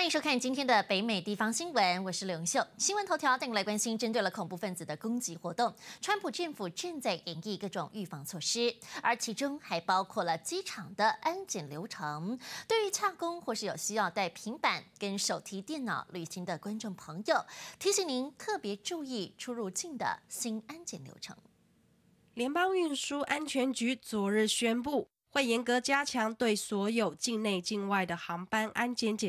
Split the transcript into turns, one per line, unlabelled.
欢迎收看今天的北美地方新闻，我是刘秀。新闻头条带你来关心。针对了恐怖分子的攻击活动，川普政府正在演绎各种预防措施，而其中还包括了机场的安检流程。对于洽工或是有需要带平板跟手提电脑旅行的观众朋友，提醒您特别注意出入境的新安检流程。
联邦运输安全局昨日宣布，会严格加强对所有境内境外的航班安检检。